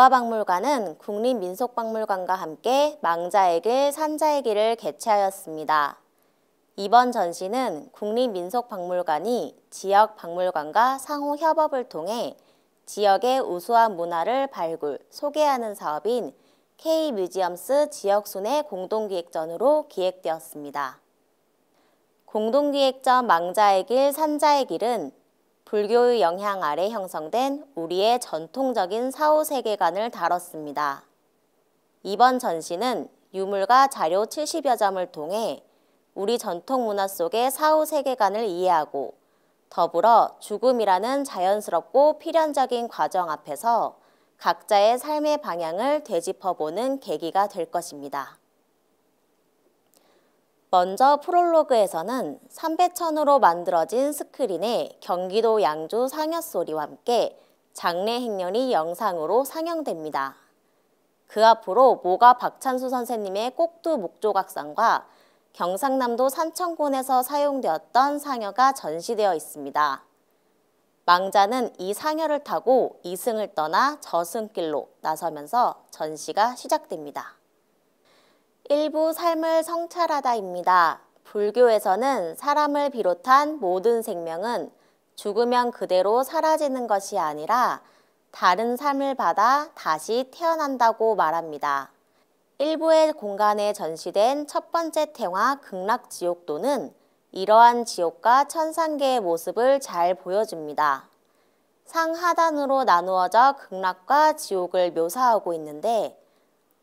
가박물관은 국립민속박물관과 함께 망자의 길, 산자의 길을 개최하였습니다. 이번 전시는 국립민속박물관이 지역 박물관과 상호 협업을 통해 지역의 우수한 문화를 발굴, 소개하는 사업인 K뮤지엄스 지역순회 공동기획전으로 기획되었습니다. 공동기획전 망자의 길, 산자의 길은 불교의 영향 아래 형성된 우리의 전통적인 사후 세계관을 다뤘습니다. 이번 전시는 유물과 자료 70여 점을 통해 우리 전통 문화 속의 사후 세계관을 이해하고 더불어 죽음이라는 자연스럽고 필연적인 과정 앞에서 각자의 삶의 방향을 되짚어보는 계기가 될 것입니다. 먼저 프롤로그에서는 3배천으로 만들어진 스크린에 경기도 양주 상여소리와 함께 장례 행렬이 영상으로 상영됩니다. 그 앞으로 모가 박찬수 선생님의 꼭두 목조각상과 경상남도 산청군에서 사용되었던 상여가 전시되어 있습니다. 망자는 이 상여를 타고 이승을 떠나 저승길로 나서면서 전시가 시작됩니다. 일부 삶을 성찰하다입니다. 불교에서는 사람을 비롯한 모든 생명은 죽으면 그대로 사라지는 것이 아니라 다른 삶을 받아 다시 태어난다고 말합니다. 일부의 공간에 전시된 첫 번째 태화 극락지옥도는 이러한 지옥과 천상계의 모습을 잘 보여줍니다. 상하단으로 나누어져 극락과 지옥을 묘사하고 있는데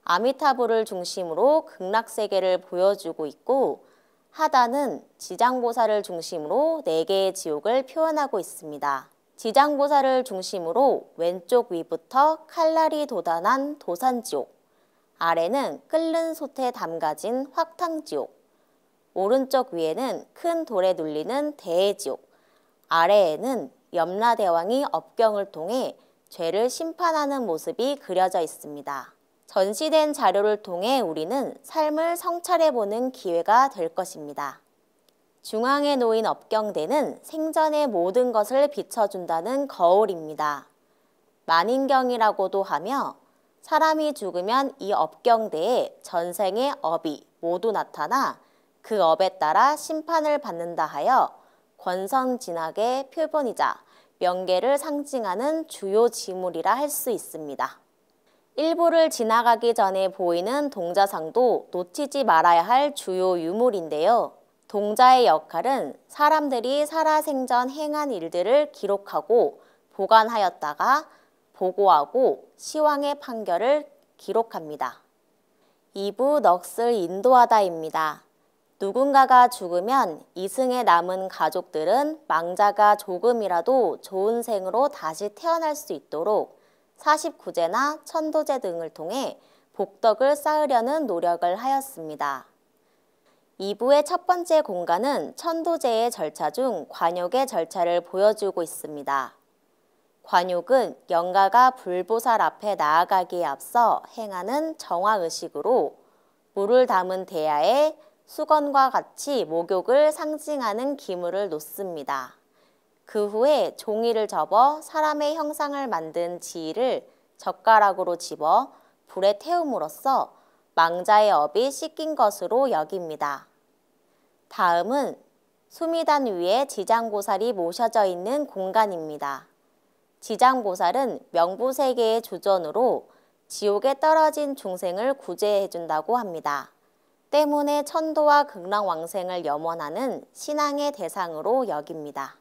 아미타불을 중심으로 극락세계를 보여주고 있고 하단은 지장보사를 중심으로 네개의 지옥을 표현하고 있습니다. 지장보사를 중심으로 왼쪽 위부터 칼날이 도단한 도산지옥, 아래는 끓는 솥에 담가진 확탕지옥, 오른쪽 위에는 큰 돌에 눌리는 대지옥 아래에는 염라대왕이 업경을 통해 죄를 심판하는 모습이 그려져 있습니다. 전시된 자료를 통해 우리는 삶을 성찰해보는 기회가 될 것입니다. 중앙에 놓인 업경대는 생전의 모든 것을 비춰준다는 거울입니다. 만인경이라고도 하며 사람이 죽으면 이 업경대에 전생의 업이 모두 나타나 그 업에 따라 심판을 받는다 하여 권선진학의 표본이자 명계를 상징하는 주요 지물이라 할 수 있습니다. 일부를 지나가기 전에 보이는 동자상도 놓치지 말아야 할 주요 유물인데요. 동자의 역할은 사람들이 살아생전 행한 일들을 기록하고 보관하였다가 보고하고 시황의 판결을 기록합니다. 2부 넋을 인도하다입니다. 누군가가 죽으면 이승에 남은 가족들은 망자가 조금이라도 좋은 생으로 다시 태어날 수 있도록 49제나 천도제 등을 통해 복덕을 쌓으려는 노력을 하였습니다. 2부의 첫 번째 공간은 천도제의 절차 중 관욕의 절차를 보여주고 있습니다. 관욕은 영가가 불보살 앞에 나아가기에 앞서 행하는 정화의식으로 물을 담은 대야에 수건과 같이 목욕을 상징하는 기물을 놓습니다. 그 후에 종이를 접어 사람의 형상을 만든 지를 젓가락으로 집어 불에 태움으로써 망자의 업이 씻긴 것으로 여깁니다. 다음은 수미단 위에 지장보살이 모셔져 있는 공간입니다. 지장보살은 명부세계의 주전으로 지옥에 떨어진 중생을 구제해준다고 합니다. 때문에 천도와 극락왕생을 염원하는 신앙의 대상으로 여깁니다.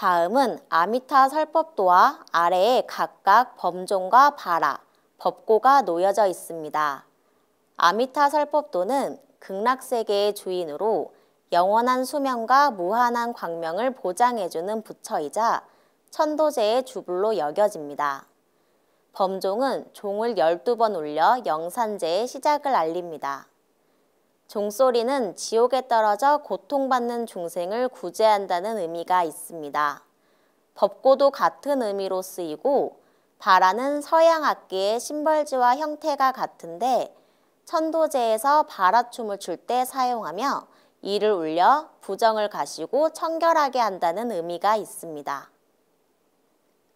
다음은 아미타설법도와 아래에 각각 범종과 바라, 법고가 놓여져 있습니다. 아미타설법도는 극락세계의 주인으로 영원한 수명과 무한한 광명을 보장해주는 부처이자 천도제의 주불로 여겨집니다. 범종은 종을 12번 울려 영산제의 시작을 알립니다. 종소리는 지옥에 떨어져 고통받는 중생을 구제한다는 의미가 있습니다. 법고도 같은 의미로 쓰이고 바라는 서양 악기의 심벌지와 형태가 같은데 천도제에서 바라춤을 출 때 사용하며 이를 울려 부정을 가시고 청결하게 한다는 의미가 있습니다.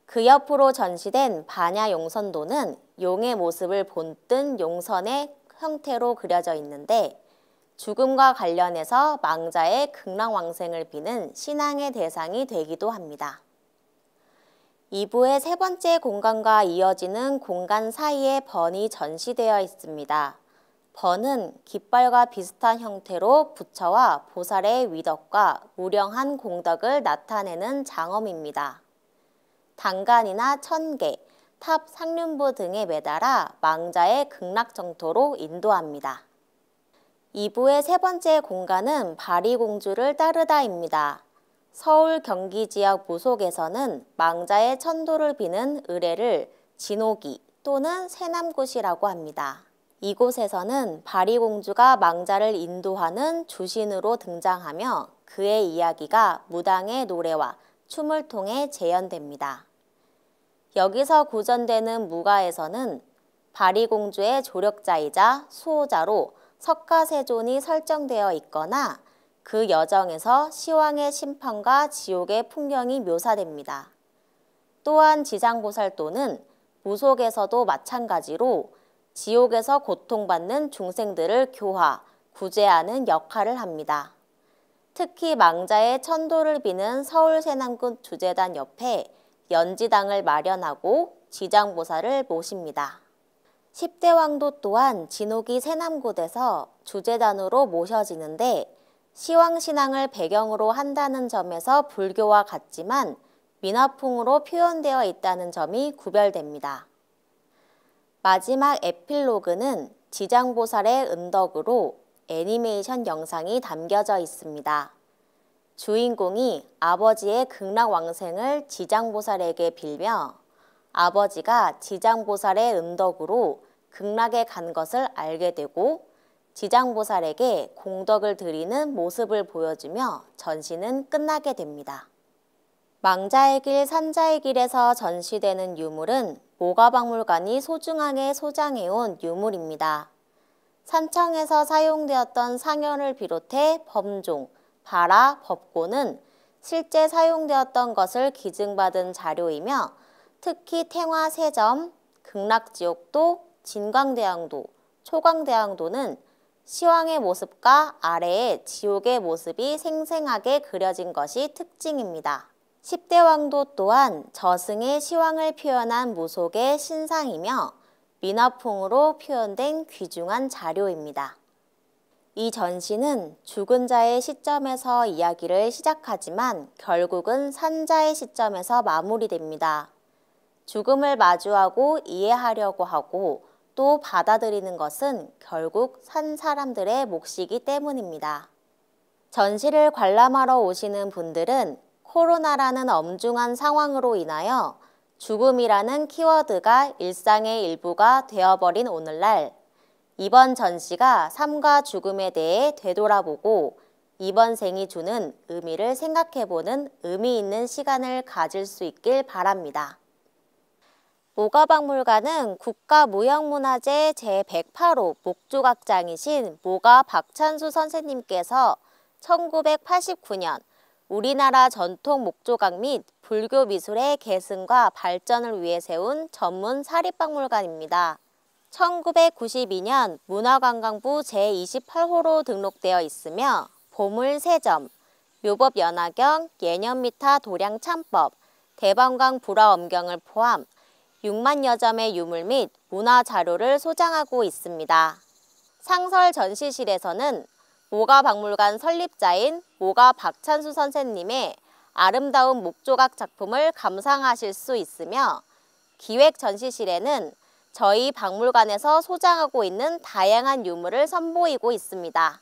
그 옆으로 전시된 반야용선도는 용의 모습을 본뜬 용선의 형태로 그려져 있는데 죽음과 관련해서 망자의 극락왕생을 비는 신앙의 대상이 되기도 합니다. 2부의 세 번째 공간과 이어지는 공간 사이에 번이 전시되어 있습니다. 번은 깃발과 비슷한 형태로 부처와 보살의 위덕과 우령한 공덕을 나타내는 장엄입니다. 단간이나 천계, 탑 상륜부 등에 매달아 망자의 극락정토로 인도합니다. 2부의 세 번째 공간은 바리공주를 따르다입니다. 서울 경기 지역 무속에서는 망자의 천도를 비는 의뢰를 진옥이 또는 세남굿이라고 합니다. 이곳에서는 바리공주가 망자를 인도하는 주신으로 등장하며 그의 이야기가 무당의 노래와 춤을 통해 재현됩니다. 여기서 고전되는 무가에서는 바리공주의 조력자이자 수호자로 석가세존이 설정되어 있거나 그 여정에서 시황의 심판과 지옥의 풍경이 묘사됩니다. 또한 지장보살도는 무속에서도 마찬가지로 지옥에서 고통받는 중생들을 교화, 구제하는 역할을 합니다. 특히 망자의 천도를 비는 서울 세남군 주재단 옆에 연지당을 마련하고 지장보살을 모십니다. 1 0대 왕도 또한 진옥이 세남곳에서 주재단으로 모셔지는데 시황신앙을 배경으로 한다는 점에서 불교와 같지만 민화풍으로 표현되어 있다는 점이 구별됩니다. 마지막 에필로그는 지장보살의 은덕으로 애니메이션 영상이 담겨져 있습니다. 주인공이 아버지의 극락왕생을 지장보살에게 빌며 아버지가 지장보살의 음덕으로 극락에 간 것을 알게 되고 지장보살에게 공덕을 드리는 모습을 보여주며 전시는 끝나게 됩니다. 망자의 길, 산자의 길에서 전시되는 유물은 모가박물관이 소중하게 소장해온 유물입니다. 산청에서 사용되었던 상현을 비롯해 범종, 바라, 법고는 실제 사용되었던 것을 기증받은 자료이며 특히 탱화 세점, 극락지옥도, 진광대왕도, 초광대왕도는 시황의 모습과 아래의 지옥의 모습이 생생하게 그려진 것이 특징입니다. 10대 왕도 또한 저승의 시황을 표현한 무속의 신상이며 민화풍으로 표현된 귀중한 자료입니다. 이 전시는 죽은 자의 시점에서 이야기를 시작하지만 결국은 산자의 시점에서 마무리됩니다. 죽음을 마주하고 이해하려고 하고 또 받아들이는 것은 결국 산 사람들의 몫이기 때문입니다. 전시를 관람하러 오시는 분들은 코로나라는 엄중한 상황으로 인하여 죽음이라는 키워드가 일상의 일부가 되어버린 오늘날 이번 전시가 삶과 죽음에 대해 되돌아보고 이번 생이 주는 의미를 생각해보는 의미 있는 시간을 가질 수 있길 바랍니다. 모가박물관은 국가무형문화재 제108호 목조각장이신 모가 박찬수 선생님께서 1989년 우리나라 전통 목조각 및 불교 미술의 계승과 발전을 위해 세운 전문 사립박물관입니다. 1992년 문화관광부 제28호로 등록되어 있으며 보물 3점, 묘법 연화경, 예년미타 도량 참법, 대방광 불화엄경을 포함 6만여 점의 유물 및 문화 자료를 소장하고 있습니다. 상설 전시실에서는 모가 박물관 설립자인 모가 박찬수 선생님의 아름다운 목조각 작품을 감상하실 수 있으며 기획 전시실에는 저희 박물관에서 소장하고 있는 다양한 유물을 선보이고 있습니다.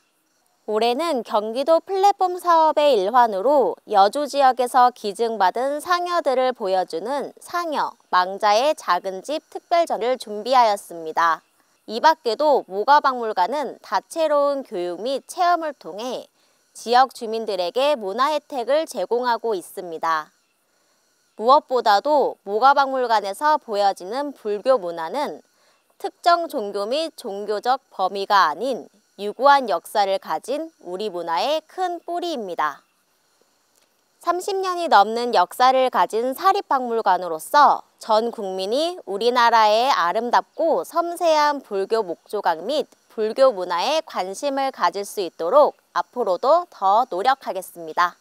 올해는 경기도 플랫폼 사업의 일환으로 여주 지역에서 기증받은 상여들을 보여주는 상여, 망자의 작은 집 특별전을 준비하였습니다. 이 밖에도 모가박물관은 다채로운 교육 및 체험을 통해 지역 주민들에게 문화 혜택을 제공하고 있습니다. 무엇보다도 모가박물관에서 보여지는 불교 문화는 특정 종교 및 종교적 범위가 아닌 유구한 역사를 가진 우리 문화의 큰 뿌리입니다. 30년이 넘는 역사를 가진 사립박물관으로서 전 국민이 우리나라의 아름답고 섬세한 불교 목조각 및 불교 문화에 관심을 가질 수 있도록 앞으로도 더 노력하겠습니다.